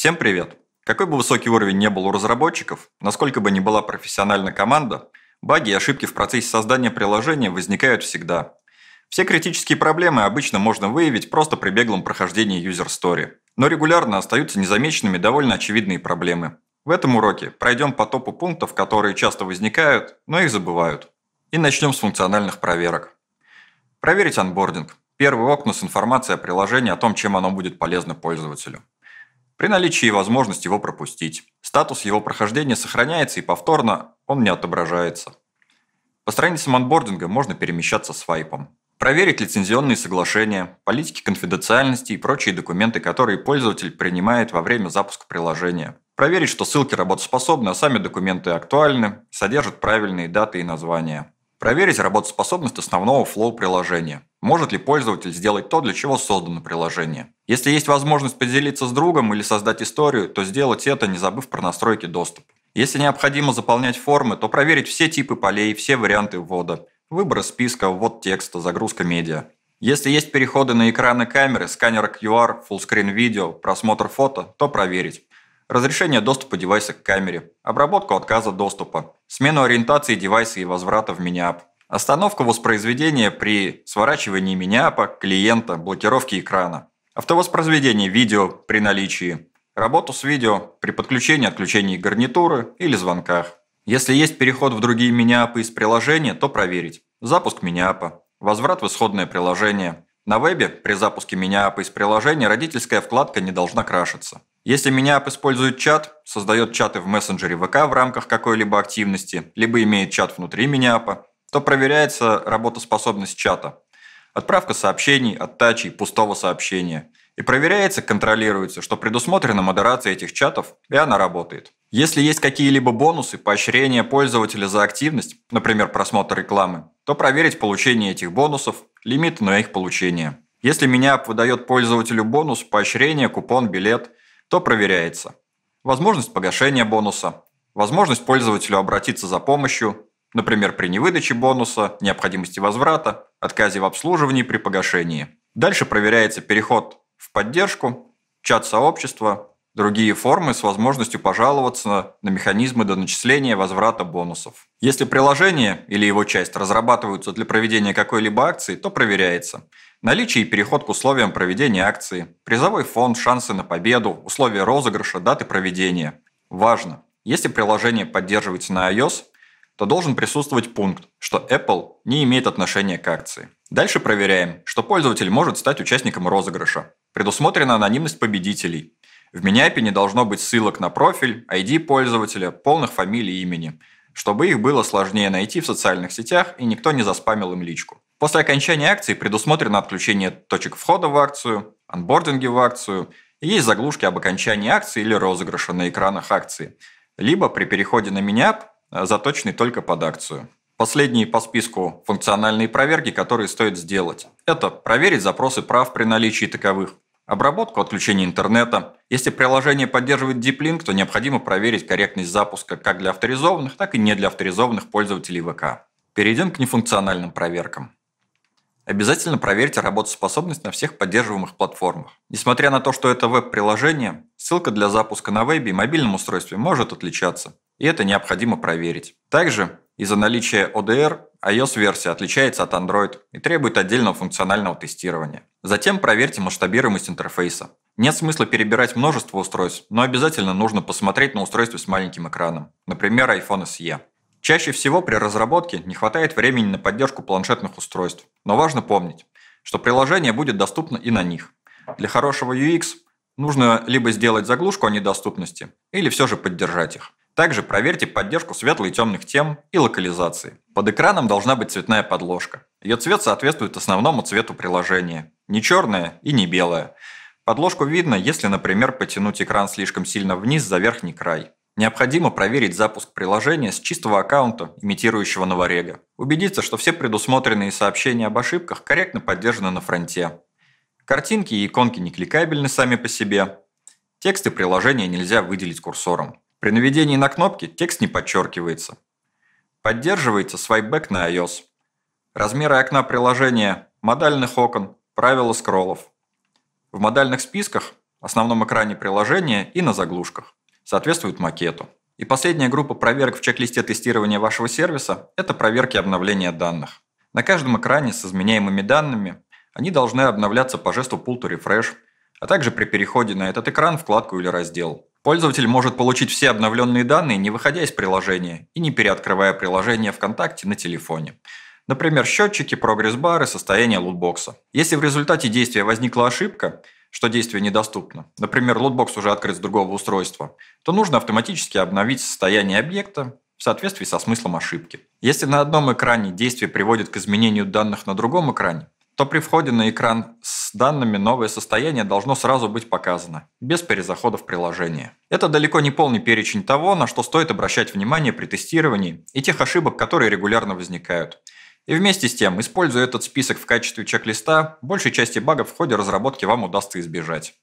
Всем привет! Какой бы высокий уровень не был у разработчиков, насколько бы ни была профессиональная команда, баги и ошибки в процессе создания приложения возникают всегда. Все критические проблемы обычно можно выявить просто при беглом прохождении user story, но регулярно остаются незамеченными довольно очевидные проблемы. В этом уроке пройдем по топу пунктов, которые часто возникают, но их забывают. И начнем с функциональных проверок. Проверить анбординг. Первое окно с информацией о приложении, о том, чем оно будет полезно пользователю при наличии возможности его пропустить. Статус его прохождения сохраняется и повторно он не отображается. По страницам анбординга можно перемещаться свайпом. Проверить лицензионные соглашения, политики конфиденциальности и прочие документы, которые пользователь принимает во время запуска приложения. Проверить, что ссылки работоспособны, а сами документы актуальны, содержат правильные даты и названия. Проверить работоспособность основного флоу приложения. Может ли пользователь сделать то, для чего создано приложение? Если есть возможность поделиться с другом или создать историю, то сделать это, не забыв про настройки доступа. Если необходимо заполнять формы, то проверить все типы полей, все варианты ввода, выбор списка, ввод текста, загрузка медиа. Если есть переходы на экраны камеры, сканера QR, фуллскрин видео, просмотр фото, то проверить разрешение доступа девайса к камере, обработку отказа доступа, смену ориентации девайса и возврата в миниап, остановку воспроизведения при сворачивании миниапа, клиента, блокировке экрана, автовоспроизведение видео при наличии, работу с видео при подключении отключении гарнитуры или звонках. Если есть переход в другие миниапы из приложения, то проверить. Запуск миниапа, возврат в исходное приложение. На вебе при запуске миниапа из приложения родительская вкладка не должна крашиться. Если меня использует чат, создает чаты в мессенджере ВК в рамках какой-либо активности, либо имеет чат внутри меня, то проверяется работоспособность чата, отправка сообщений, оттачей, пустого сообщения. И проверяется, контролируется, что предусмотрена модерация этих чатов, и она работает. Если есть какие-либо бонусы, поощрения пользователя за активность, например, просмотр рекламы, то проверить получение этих бонусов, лимит на их получение. Если меня выдает пользователю бонус, поощрение, купон, билет – то проверяется. Возможность погашения бонуса, возможность пользователю обратиться за помощью, например, при невыдаче бонуса, необходимости возврата, отказе в обслуживании при погашении. Дальше проверяется переход в поддержку, чат сообщества, другие формы с возможностью пожаловаться на механизмы доначисления возврата бонусов. Если приложение или его часть разрабатываются для проведения какой-либо акции, то проверяется, Наличие и переход к условиям проведения акции, призовой фонд, шансы на победу, условия розыгрыша, даты проведения. Важно, если приложение поддерживается на iOS, то должен присутствовать пункт, что Apple не имеет отношения к акции. Дальше проверяем, что пользователь может стать участником розыгрыша. Предусмотрена анонимность победителей. В Миняпе не должно быть ссылок на профиль, ID пользователя, полных фамилий и имени, чтобы их было сложнее найти в социальных сетях и никто не заспамил им личку. После окончания акции предусмотрено отключение точек входа в акцию, анбординги в акцию, и есть заглушки об окончании акции или розыгрыша на экранах акции, либо при переходе на Миниап, э, заточенный только под акцию. Последние по списку функциональные проверки, которые стоит сделать. Это проверить запросы прав при наличии таковых, обработку отключения интернета. Если приложение поддерживает DeepLink, то необходимо проверить корректность запуска как для авторизованных, так и не для авторизованных пользователей ВК. Перейдем к нефункциональным проверкам. Обязательно проверьте работоспособность на всех поддерживаемых платформах. Несмотря на то, что это веб-приложение, ссылка для запуска на вебе и мобильном устройстве может отличаться, и это необходимо проверить. Также из-за наличия ODR iOS-версия отличается от Android и требует отдельного функционального тестирования. Затем проверьте масштабируемость интерфейса. Нет смысла перебирать множество устройств, но обязательно нужно посмотреть на устройство с маленьким экраном, например, iPhone SE. Чаще всего при разработке не хватает времени на поддержку планшетных устройств, но важно помнить, что приложение будет доступно и на них. Для хорошего UX нужно либо сделать заглушку о недоступности, или все же поддержать их. Также проверьте поддержку светлых и темных тем и локализации. Под экраном должна быть цветная подложка. Ее цвет соответствует основному цвету приложения. Не черная и не белая. Подложку видно, если, например, потянуть экран слишком сильно вниз за верхний край. Необходимо проверить запуск приложения с чистого аккаунта, имитирующего Новорега. Убедиться, что все предусмотренные сообщения об ошибках корректно поддержаны на фронте. Картинки и иконки не кликабельны сами по себе. Тексты приложения нельзя выделить курсором. При наведении на кнопки текст не подчеркивается. Поддерживается свайпбэк на iOS. Размеры окна приложения, модальных окон, правила скроллов. В модальных списках, основном экране приложения и на заглушках соответствуют макету. И последняя группа проверок в чек-листе тестирования вашего сервиса – это проверки обновления данных. На каждом экране с изменяемыми данными они должны обновляться по жесту Pull Refresh, а также при переходе на этот экран, вкладку или раздел. Пользователь может получить все обновленные данные, не выходя из приложения и не переоткрывая приложение ВКонтакте на телефоне. Например, счетчики, прогресс-бары, состояние лутбокса. Если в результате действия возникла ошибка – что действие недоступно. Например, лотбокс уже открыт с другого устройства. То нужно автоматически обновить состояние объекта в соответствии со смыслом ошибки. Если на одном экране действие приводит к изменению данных на другом экране, то при входе на экран с данными новое состояние должно сразу быть показано, без перезахода в приложение. Это далеко не полный перечень того, на что стоит обращать внимание при тестировании и тех ошибок, которые регулярно возникают. И вместе с тем, используя этот список в качестве чек-листа, большей части багов в ходе разработки вам удастся избежать.